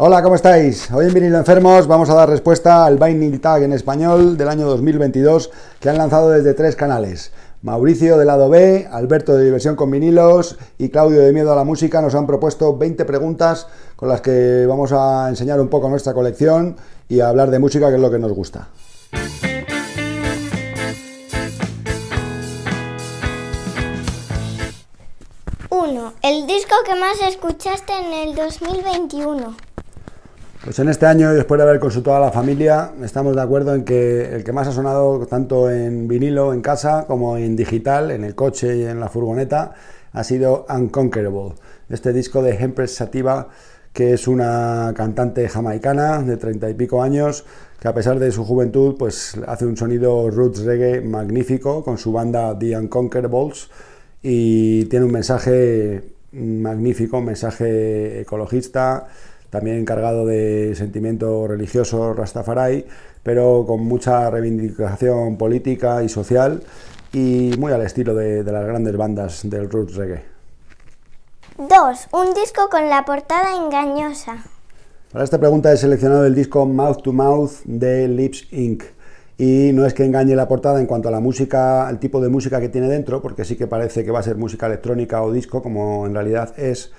Hola, ¿cómo estáis? Hoy en Vinilo Enfermos vamos a dar respuesta al Binding Tag en español del año 2022 que han lanzado desde tres canales. Mauricio del lado B, Alberto de Diversión con Vinilos y Claudio de Miedo a la Música nos han propuesto 20 preguntas con las que vamos a enseñar un poco nuestra colección y a hablar de música que es lo que nos gusta. 1. El disco que más escuchaste en el 2021. Pues en este año, después de haber consultado a la familia, estamos de acuerdo en que el que más ha sonado tanto en vinilo en casa como en digital, en el coche y en la furgoneta, ha sido Unconquerable, este disco de Hempress Sativa, que es una cantante jamaicana de treinta y pico años, que a pesar de su juventud, pues hace un sonido roots reggae magnífico con su banda The Unconquerables y tiene un mensaje magnífico, un mensaje ecologista también encargado de sentimiento religioso rastafari, pero con mucha reivindicación política y social y muy al estilo de, las grandes bandas del roots reggae. 2. Un disco con la portada engañosa. Para esta pregunta he seleccionado el disco Mouth to Mouth de Lips Inc y no es que engañe la portada en cuanto a la música, al tipo de música que tiene dentro, porque sí que parece que va a ser música electrónica o disco, como en realidad es,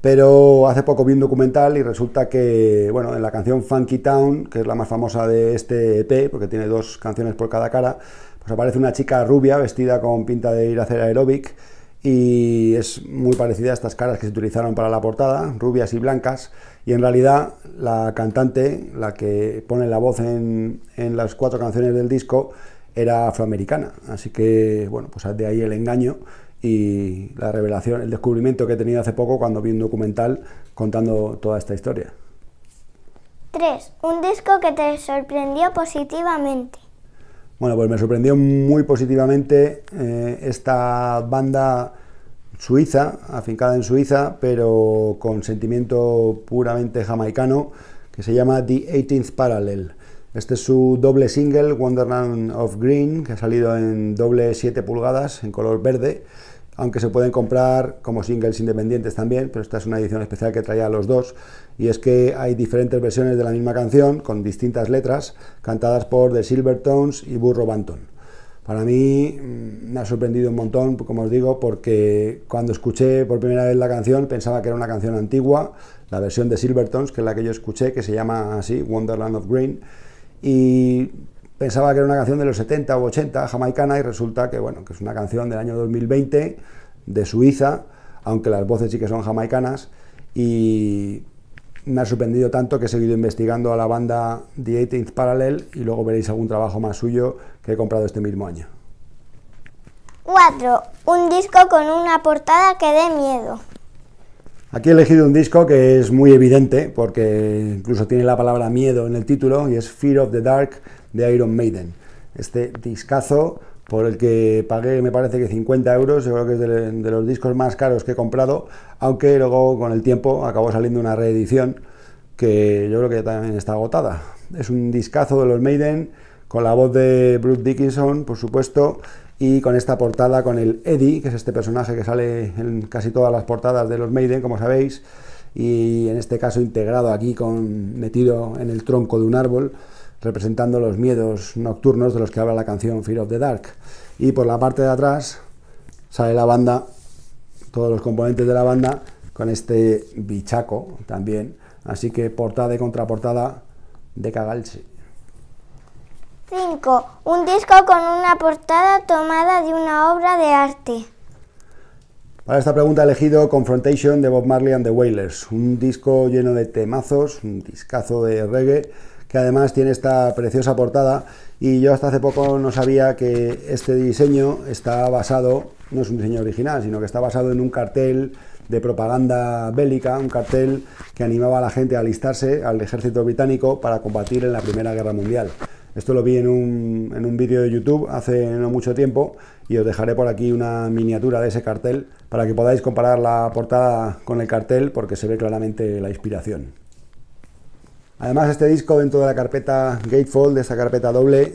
pero hace poco vi un documental y resulta que, bueno, en la canción Funky Town, que es la más famosa de este EP, porque tiene dos canciones por cada cara, pues aparece una chica rubia vestida con pinta de ir a hacer aeróbic y es muy parecida a estas caras que se utilizaron para la portada, rubias y blancas, y en realidad la cantante, la que pone la voz en, en las cuatro canciones del disco, era afroamericana, así que, bueno, pues de ahí el engaño y la revelación, el descubrimiento que he tenido hace poco cuando vi un documental contando toda esta historia. 3. Un disco que te sorprendió positivamente. Bueno, pues me sorprendió muy positivamente eh, esta banda suiza, afincada en Suiza, pero con sentimiento puramente jamaicano, que se llama The 18th Parallel. Este es su doble single, Wonderland of Green, que ha salido en doble 7 pulgadas, en color verde aunque se pueden comprar como singles independientes también, pero esta es una edición especial que traía los dos, y es que hay diferentes versiones de la misma canción con distintas letras cantadas por The Silvertones y Burro Banton. Para mí mm, me ha sorprendido un montón, como os digo, porque cuando escuché por primera vez la canción pensaba que era una canción antigua, la versión de Silvertones, que es la que yo escuché, que se llama así, Wonderland of Green, y pensaba que era una canción de los 70 o 80, jamaicana, y resulta que, bueno, que es una canción del año 2020 de Suiza, aunque las voces sí que son jamaicanas, y me ha sorprendido tanto que he seguido investigando a la banda The 18th Parallel y luego veréis algún trabajo más suyo que he comprado este mismo año. 4. Un disco con una portada que dé miedo. Aquí he elegido un disco que es muy evidente porque incluso tiene la palabra miedo en el título y es Fear of the Dark de Iron Maiden. Este discazo por el que pagué me parece que 50 euros, yo creo que es de, los discos más caros que he comprado, aunque luego con el tiempo acabó saliendo una reedición que yo creo que también está agotada. Es un discazo de los Maiden con la voz de Bruce Dickinson, por supuesto, y con esta portada con el Eddie, que es este personaje que sale en casi todas las portadas de los Maiden, como sabéis, y en este caso integrado aquí con metido en el tronco de un árbol representando los miedos nocturnos de los que habla la canción Fear of the Dark. Y por la parte de atrás sale la banda, todos los componentes de la banda, con este bichaco también. Así que portada y contraportada de Cagalchi. 5. Un disco con una portada tomada de una obra de arte. Para esta pregunta he elegido Confrontation de Bob Marley and the Wailers, un disco lleno de temazos, un discazo de reggae que además tiene esta preciosa portada. Y yo hasta hace poco no sabía que este diseño está basado, no es un diseño original, sino que está basado en un cartel de propaganda bélica, un cartel que animaba a la gente a alistarse al ejército británico para combatir en la Primera Guerra Mundial. Esto lo vi en un, en vídeo de YouTube hace no mucho tiempo y os dejaré por aquí una miniatura de ese cartel para que podáis comparar la portada con el cartel porque se ve claramente la inspiración. Además, este disco dentro de la carpeta Gatefold, de esta carpeta doble,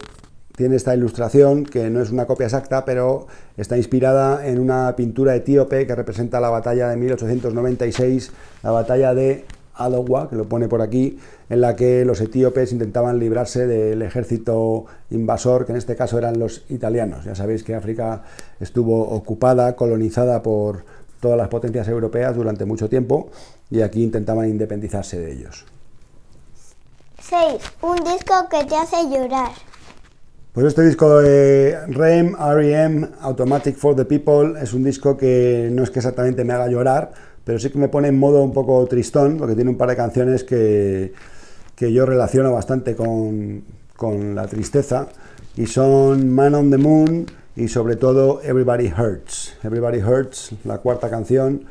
tiene esta ilustración que no es una copia exacta, pero está inspirada en una pintura etíope que representa la batalla de 1896, la batalla de Adowa, que lo pone por aquí, en la que los etíopes intentaban librarse del ejército invasor, que en este caso eran los italianos. Ya sabéis que África estuvo ocupada, colonizada por todas las potencias europeas durante mucho tiempo y aquí intentaban independizarse de ellos. 6. Un disco que te hace llorar. Pues este disco de REM, REM, Automatic for the People, es un disco que no es que exactamente me haga llorar, pero sí que me pone en modo un poco tristón, porque tiene un par de canciones que, que yo relaciono bastante con, con la tristeza, y son Man on the Moon y sobre todo Everybody Hurts. Everybody Hurts, la cuarta canción,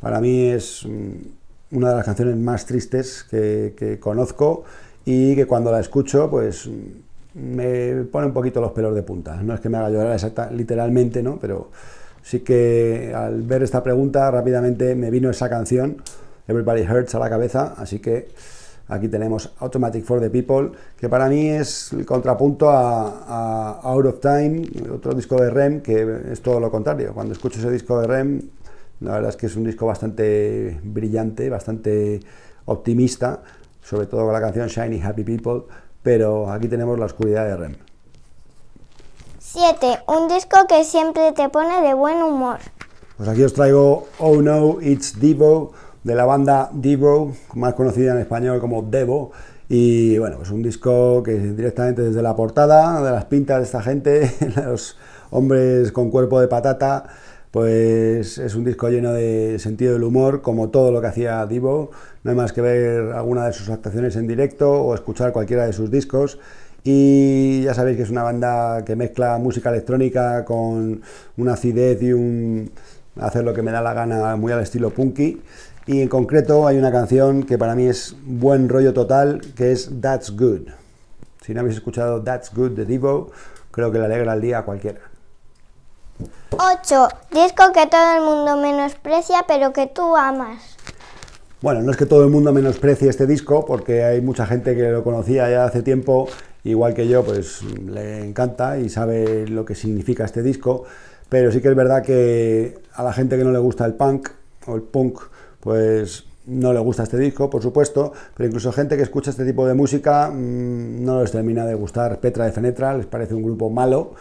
para mí es mm, una de las canciones más tristes que, que conozco y que cuando la escucho, pues me pone un poquito los pelos de punta. No es que me haga llorar exactamente, literalmente, ¿no? Pero sí que al ver esta pregunta rápidamente me vino esa canción, Everybody Hurts, a la cabeza, así que aquí tenemos Automatic for the People, que para mí es el contrapunto a, a, Out of Time, otro disco de REM, que es todo lo contrario. Cuando escucho ese disco de REM, la verdad es que es un disco bastante brillante, bastante optimista, sobre todo con la canción Shiny Happy People, pero aquí tenemos la oscuridad de Rem. 7. Un disco que siempre te pone de buen humor. Pues aquí os traigo Oh No, It's Devo, de la banda Devo, más conocida en español como Devo. Y bueno, es pues un disco que directamente desde la portada, de las pintas de esta gente, los hombres con cuerpo de patata, pues es un disco lleno de sentido del humor, como todo lo que hacía Divo. No hay más que ver alguna de sus actuaciones en directo o escuchar cualquiera de sus discos. Y ya sabéis que es una banda que mezcla música electrónica con una acidez y un hacer lo que me da la gana, muy al estilo punky. Y en concreto hay una canción que para mí es buen rollo total, que es That's Good. Si no habéis escuchado That's Good de Divo, creo que le alegra el día a cualquiera. 8. Disco que todo el mundo menosprecia, pero que tú amas. Bueno, no es que todo el mundo menosprecie este disco, porque hay mucha gente que lo conocía ya hace tiempo, igual que yo, pues le encanta y sabe lo que significa este disco, pero sí que es verdad que a la gente que no le gusta el punk o el punk, pues no le gusta este disco, por supuesto, pero incluso gente que escucha este tipo de música mm, no les termina de gustar Petra de Fenetra, les parece un grupo malo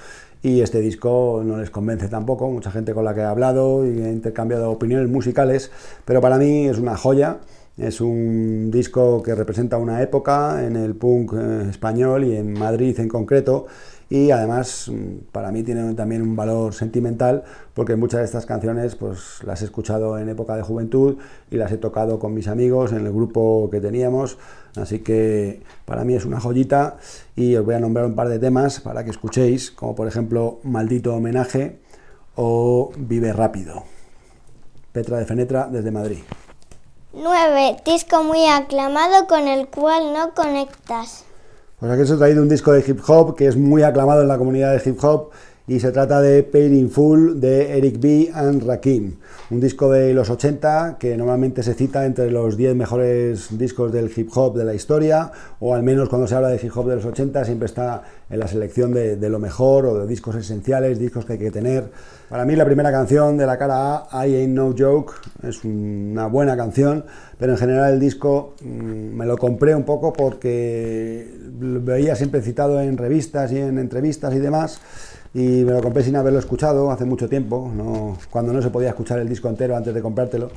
y este disco no les convence tampoco, mucha gente con la que he hablado y he intercambiado opiniones musicales, pero para mí es una joya, es un disco que representa una época en el punk eh, español y en Madrid en concreto, y además mm, para mí tiene también un valor sentimental porque muchas de estas canciones pues las he escuchado en época de juventud y las he tocado con mis amigos en el grupo que teníamos así que para mí es una joyita y os voy a nombrar un par de temas para que escuchéis como por ejemplo Maldito Homenaje o Vive Rápido Petra de Fenetra desde Madrid 9. Disco muy aclamado con el cual no conectas. Pues aquí os he traído un disco de hip hop que es muy aclamado en la comunidad de hip hop y se trata de in Full de Eric B. and Rakim, un disco de los 80 que normalmente se cita entre los 10 mejores discos del hip hop de la historia, o al menos cuando se habla de hip hop de los 80 siempre está en la selección de, lo mejor o de discos esenciales, discos que hay que tener. Para mí la primera canción de la cara A, I Ain't No Joke, es una buena canción, pero en general el disco mm, me lo compré un poco porque lo veía siempre citado en revistas y en entrevistas y demás y me lo compré sin haberlo escuchado hace mucho tiempo, cuando no se podía escuchar el disco entero antes de comprártelo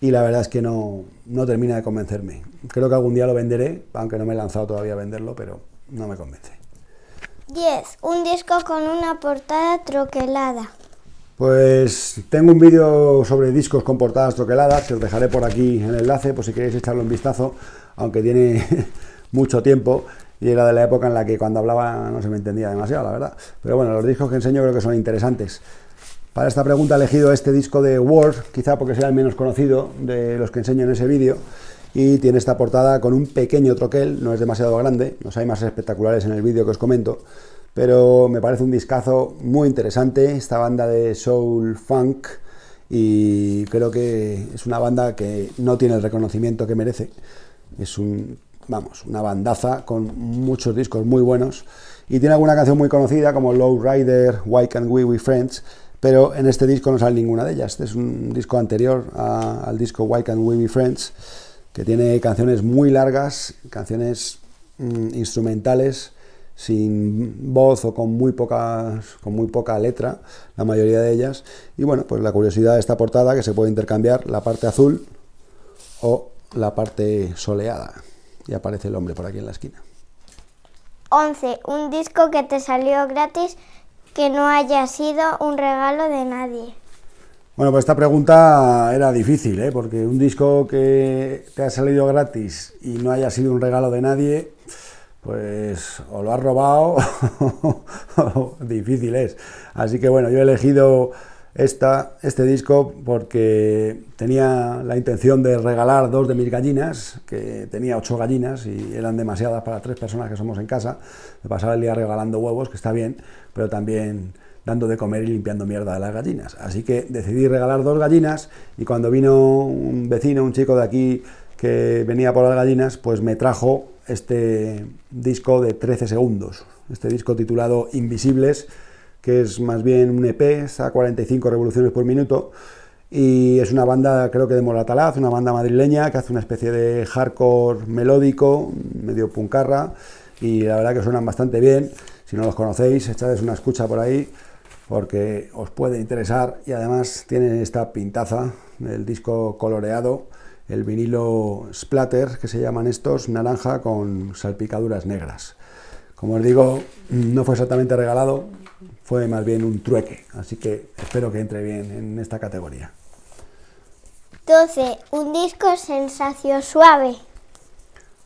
y la verdad es que no, no termina de convencerme. Creo que algún día lo venderé, aunque no me he lanzado todavía a venderlo, pero no me convence. 10. Un disco con una portada troquelada. Pues tengo un vídeo sobre discos con portadas troqueladas, que os dejaré por aquí en el enlace, por si queréis echarle un vistazo, aunque tiene mucho tiempo y era de la época en la que cuando hablaba no se me entendía demasiado, la verdad. Pero bueno, los discos que enseño creo que son interesantes. Para esta pregunta he elegido este disco de Word, quizá porque sea el menos conocido de los que enseño en ese vídeo, y tiene esta portada con un pequeño troquel, no es demasiado grande, no hay más espectaculares en el vídeo que os comento, pero me parece un discazo muy interesante, esta banda de soul funk, y creo que es una banda que no tiene el reconocimiento que merece. Es un vamos, una bandaza con muchos discos muy buenos. Y tiene alguna canción muy conocida como Low Rider, Why Can't We We Friends, pero en este disco no sale ninguna de ellas. Este es un disco anterior al disco Why Can't We Be Friends, que tiene canciones muy largas, canciones mm, instrumentales, sin voz o con muy, con muy poca letra, la mayoría de ellas. Y bueno, pues la curiosidad de esta portada que se puede intercambiar la parte azul o la parte soleada. Y aparece el hombre por aquí en la esquina. 11. Un disco que te salió gratis que no haya sido un regalo de nadie. Bueno, pues esta pregunta era difícil, ¿eh? porque un disco que te ha salido gratis y no haya sido un regalo de nadie, pues o lo has robado difícil es. Así que bueno, yo he elegido este disco porque tenía la intención de regalar dos de mis gallinas, que tenía ocho gallinas y eran demasiadas para tres personas que somos en casa. Me pasaba el día regalando huevos, que está bien, pero también dando de comer y limpiando mierda a las gallinas. Así que decidí regalar dos gallinas y cuando vino un vecino, un chico de aquí que venía por las gallinas, pues me trajo este disco de 13 segundos, este disco titulado Invisibles que es más bien un EP, está a 45 revoluciones por minuto. Y es una banda, creo que de Moratalaz, una banda madrileña que hace una especie de hardcore melódico, medio puncarra, y la verdad que suenan bastante bien. Si no los conocéis, echadles una escucha por ahí, porque os puede interesar. Y además tienen esta pintaza del disco coloreado, el vinilo splatter, que se llaman estos, naranja con salpicaduras negras. Como os digo, no fue exactamente regalado, fue más bien un trueque, así que espero que entre bien en esta categoría. 12. Un disco sensacio suave.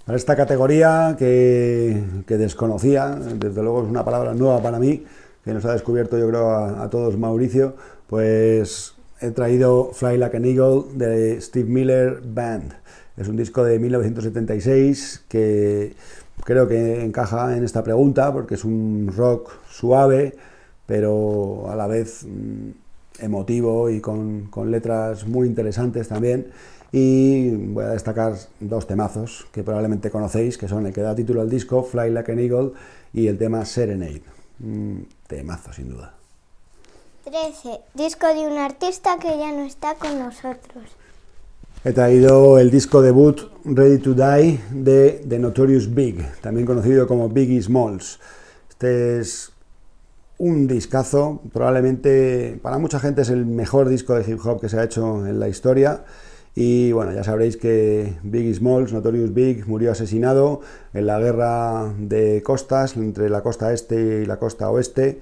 Para esta categoría que, desconocía, desde luego es una palabra nueva para mí, que nos ha descubierto yo creo a, a todos Mauricio, pues he traído Fly Like an Eagle de Steve Miller Band. Es un disco de 1976 que creo que encaja en esta pregunta porque es un rock suave, pero a la vez mm, emotivo y con, letras muy interesantes también. Y voy a destacar dos temazos que probablemente conocéis, que son el que da título al disco, Fly Like an Eagle, y el tema Serenade. temazo, sin duda. 13. Disco de un artista que ya no está con nosotros. He traído el disco debut Ready to Die de The Notorious Big, también conocido como Biggie Smalls. Este es un discazo, probablemente para mucha gente es el mejor disco de hip hop que se ha hecho en la historia. Y bueno, ya sabréis que Biggie Smalls, Notorious Big, murió asesinado en la guerra de costas, entre la costa este y la costa oeste.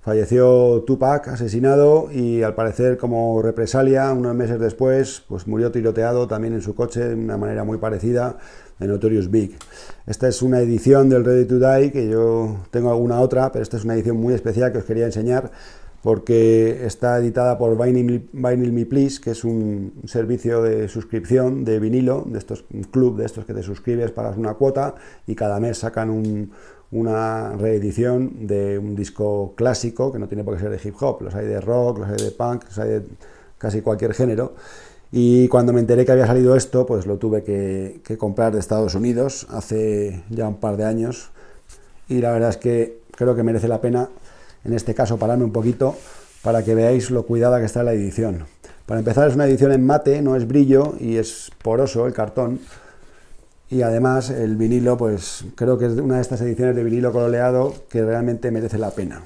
Falleció Tupac, asesinado, y al parecer como represalia, unos meses después, pues murió tiroteado también en su coche de una manera muy parecida de Notorious Big. Esta es una edición del Ready to Die, que yo tengo alguna otra, pero esta es una edición muy especial que os quería enseñar porque está editada por Vinyl, Vinyl Me Please, que es un servicio de suscripción de vinilo, de estos un club de estos que te suscribes, pagas una cuota y cada mes sacan un, una reedición de un disco clásico, que no tiene por qué ser de hip hop, los hay de rock, los hay de punk, los hay de casi cualquier género. Y cuando me enteré que había salido esto, pues lo tuve que, comprar de Estados Unidos hace ya un par de años. Y la verdad es que creo que merece la pena, en este caso, pararme un poquito para que veáis lo cuidada que está la edición. Para empezar, es una edición en mate, no es brillo y es poroso el cartón y además el vinilo, pues creo que es una de estas ediciones de vinilo coloreado que realmente merece la pena.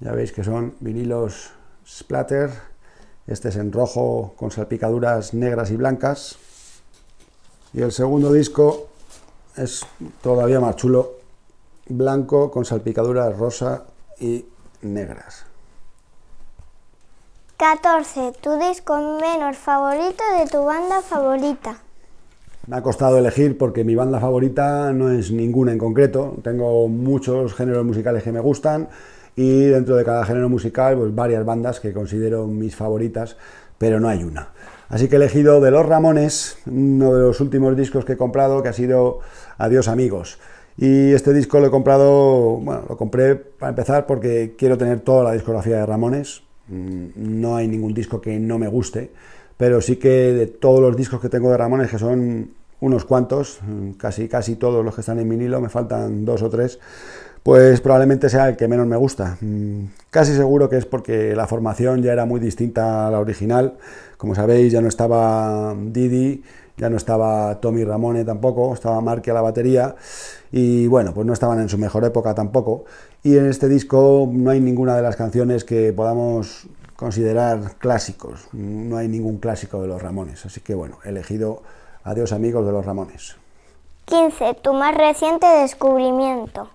Ya veis que son vinilos splatter. Este es en rojo con salpicaduras negras y blancas. Y el segundo disco es todavía más chulo. Blanco con salpicaduras rosa y negras. 14. Tu disco menos favorito de tu banda favorita. Me ha costado elegir porque mi banda favorita no es ninguna en concreto. Tengo muchos géneros musicales que me gustan y dentro de cada género musical, pues varias bandas que considero mis favoritas, pero no hay una. Así que he elegido de Los Ramones, uno de los últimos discos que he comprado, que ha sido Adiós Amigos. Y este disco lo he comprado, bueno, lo compré para empezar porque quiero tener toda la discografía de Ramones. Mm, no hay ningún disco que no me guste pero sí que de todos los discos que tengo de Ramones, que son unos cuantos, casi, casi todos los que están en vinilo, me faltan dos o tres, pues probablemente sea el que menos me gusta. Mm, casi seguro que es porque la formación ya era muy distinta a la original. Como sabéis, ya no estaba Didi, ya no estaba Tommy Ramone tampoco, estaba Mark a la batería y bueno, pues no estaban en su mejor época tampoco. Y en este disco no hay ninguna de las canciones que podamos considerar clásicos. No hay ningún clásico de los Ramones, así que bueno, elegido Adiós amigos de los Ramones. 15. Tu más reciente descubrimiento.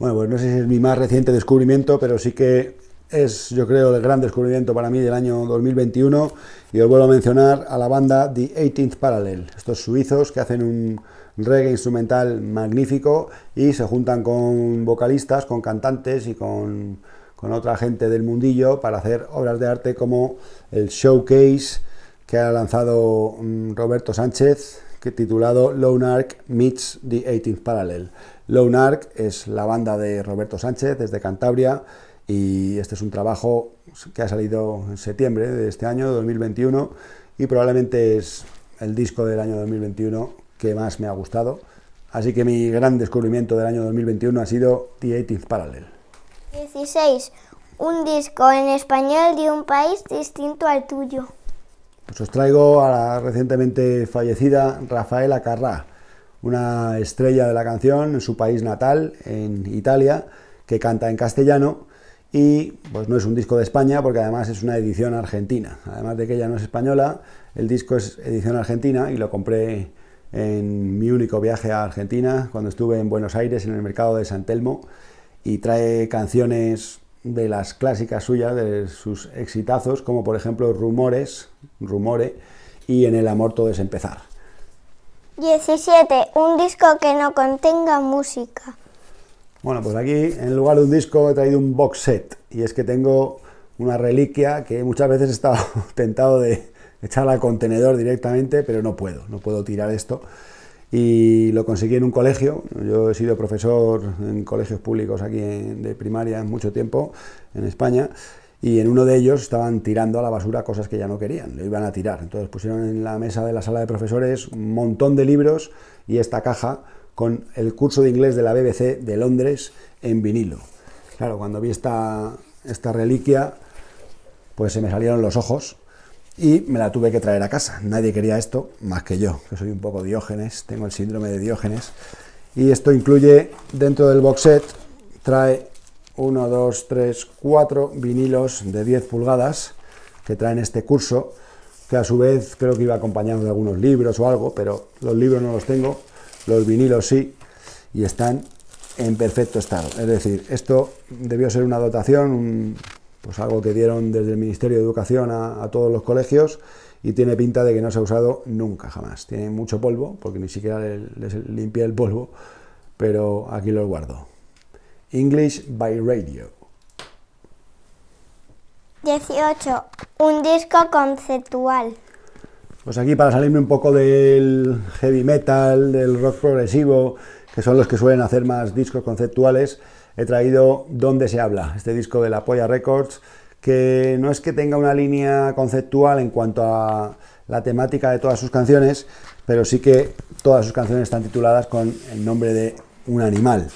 Bueno, pues no sé si es mi más reciente descubrimiento, pero sí que es, yo creo, el gran descubrimiento para mí del año 2021. Y os vuelvo a mencionar a la banda The 18th Parallel, estos suizos que hacen un reggae instrumental magnífico y se juntan con vocalistas, con cantantes y con con otra gente del mundillo para hacer obras de arte como el showcase que ha lanzado mm, Roberto Sánchez, titulado titulado Ark Meets the 18th Parallel. Ark es la banda de Roberto Sánchez desde Cantabria y este es un trabajo que ha salido en septiembre de este año, 2021, y probablemente es el disco del año 2021 que más me ha gustado. Así que mi gran descubrimiento del año 2021 ha sido The 18th Parallel. 16. Un disco en español de un país distinto al tuyo. Pues os traigo a la recientemente fallecida Rafaela Carrá, una estrella de la canción en su país natal, en Italia, que canta en castellano y pues no es un disco de España porque además es una edición argentina. Además de que ella no es española, el disco es edición argentina y lo compré en mi único viaje a Argentina cuando estuve en Buenos Aires en el mercado de San Telmo y trae canciones de las clásicas suyas, de sus exitazos, como por ejemplo Rumores, Rumore, y En el amor todo es empezar. 17. Un disco que no contenga música. Bueno, pues aquí en lugar de un disco he traído un box set, y es que tengo una reliquia que muchas veces he estado tentado de echarla al contenedor directamente, pero no puedo, no puedo tirar esto y lo conseguí en un colegio. Yo he sido profesor en colegios públicos aquí de primaria mucho tiempo en España y en uno de ellos estaban tirando a la basura cosas que ya no querían, lo iban a tirar. Entonces pusieron en la mesa de la sala de profesores un montón de libros y esta caja con el curso de inglés de la BBC de Londres en vinilo. Claro, cuando vi esta, esta reliquia, pues se me salieron los ojos y me la tuve que traer a casa. Nadie quería esto más que yo, que soy un poco Diógenes, tengo el síndrome de Diógenes. Y esto incluye dentro del box set, trae 1, 2, 3, cuatro vinilos de 10 pulgadas que traen este curso, que a su vez creo que iba acompañado de algunos libros o algo, pero los libros no los tengo, los vinilos sí, y están en perfecto estado. Es decir, esto debió ser una dotación, un pues algo que dieron desde el Ministerio de Educación a, todos los colegios y tiene pinta de que no se ha usado nunca jamás. Tiene mucho polvo, porque ni siquiera les, limpia el polvo, pero aquí lo guardo. English by Radio. 18. Un disco conceptual. Pues aquí para salirme un poco del heavy metal, del rock progresivo, que son los que suelen hacer más discos conceptuales, he traído Donde se habla, este disco de la Polla Records, que no es que tenga una línea conceptual en cuanto a la temática de todas sus canciones, pero sí que todas sus canciones están tituladas con el nombre de un animal.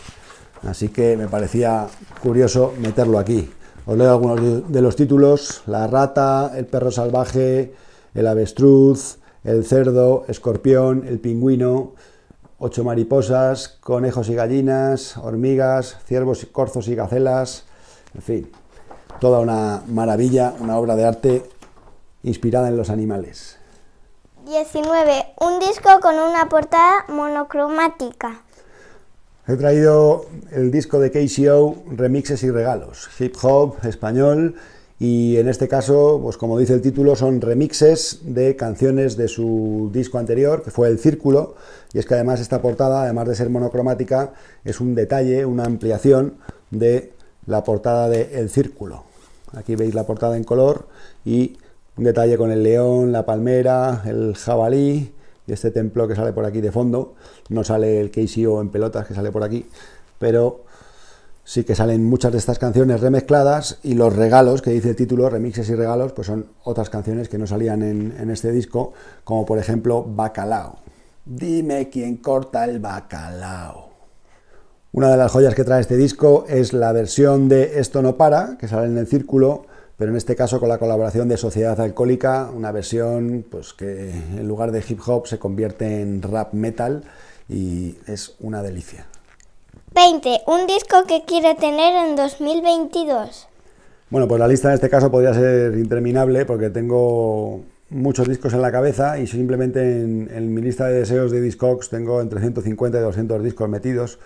Así que me parecía curioso meterlo aquí. Os leo algunos de los títulos. La rata, el perro salvaje, el avestruz, el cerdo, escorpión, el pingüino, ocho mariposas, conejos y gallinas, hormigas, ciervos, y corzos y gacelas, en fin, toda una maravilla, una obra de arte inspirada en los animales. 19. Un disco con una portada monocromática. He traído el disco de KCO, Remixes y Regalos, hip hop español, y en este caso, pues como dice el título, son remixes de canciones de su disco anterior, que fue El Círculo. Y es que además esta portada, además de ser monocromática, es un detalle, una ampliación de la portada de El Círculo. Aquí veis la portada en color y un detalle con el león, la palmera, el jabalí y este templo que sale por aquí de fondo. No sale el o en pelotas que sale por aquí, pero sí que salen muchas de estas canciones remezcladas y los regalos, que dice el título, remixes y regalos, pues son otras canciones que no salían en, este disco, como por ejemplo Bacalao. Dime quién corta el bacalao. Una de las joyas que trae este disco es la versión de Esto no para, que sale en el círculo, pero en este caso con la colaboración de Sociedad Alcohólica, una versión pues, que en lugar de hip hop se convierte en rap metal y es una delicia. 20. Un disco que quiere tener en 2022. Bueno, pues la lista en este caso podría ser interminable porque tengo muchos discos en la cabeza y simplemente en, mi lista de deseos de Discogs tengo entre 150 y 200 discos metidos.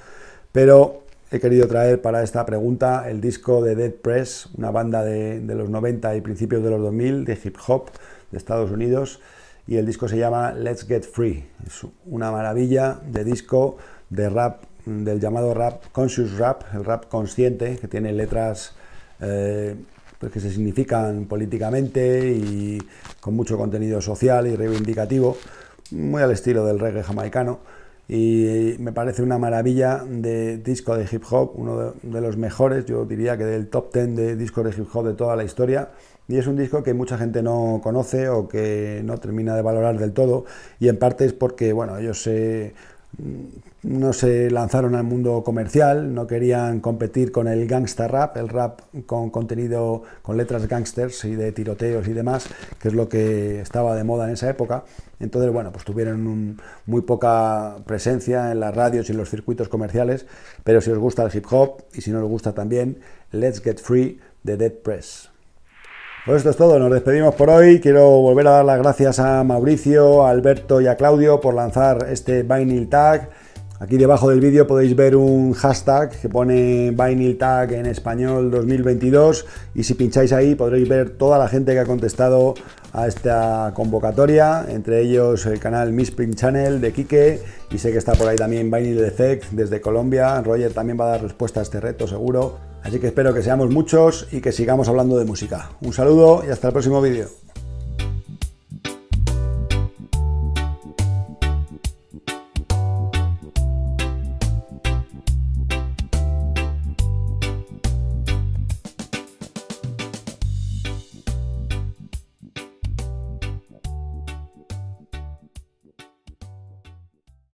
Pero he querido traer para esta pregunta el disco de Dead Press, una banda de, de, los 90 y principios de los 2000 de hip hop de Estados Unidos. Y el disco se llama Let's Get Free. Es una maravilla de disco de rap del llamado rap conscious rap, el rap consciente, que tiene letras eh, pues que se significan políticamente y con mucho contenido social y reivindicativo, muy al estilo del reggae jamaicano. Y me parece una maravilla de disco de hip hop, uno de, los mejores, yo diría que del top 10 de discos de hip hop de toda la historia. Y es un disco que mucha gente no conoce o que no termina de valorar del todo. Y en parte es porque, bueno, ellos se no se lanzaron al mundo comercial, no querían competir con el gangsta rap, el rap con contenido, con letras gangsters y de tiroteos y demás, que es lo que estaba de moda en esa época. Entonces, bueno, pues tuvieron muy poca presencia en las radios y en los circuitos comerciales, pero si os gusta el hip hop y si no os gusta también, Let's Get Free de Dead Press. Pues esto es todo, nos despedimos por hoy. Quiero volver a dar las gracias a Mauricio, a Alberto y a Claudio por lanzar este Vinyl Tag. Aquí debajo del vídeo podéis ver un hashtag que pone Vinyl Tag en español 2022 y si pincháis ahí podréis ver toda la gente que ha contestado a esta convocatoria, entre ellos el canal Misprint Channel de Quique y sé que está por ahí también Vinyl Effect desde Colombia, Roger también va a dar respuesta a este reto seguro. Así que espero que seamos muchos y que sigamos hablando de música. Un saludo y hasta el próximo vídeo.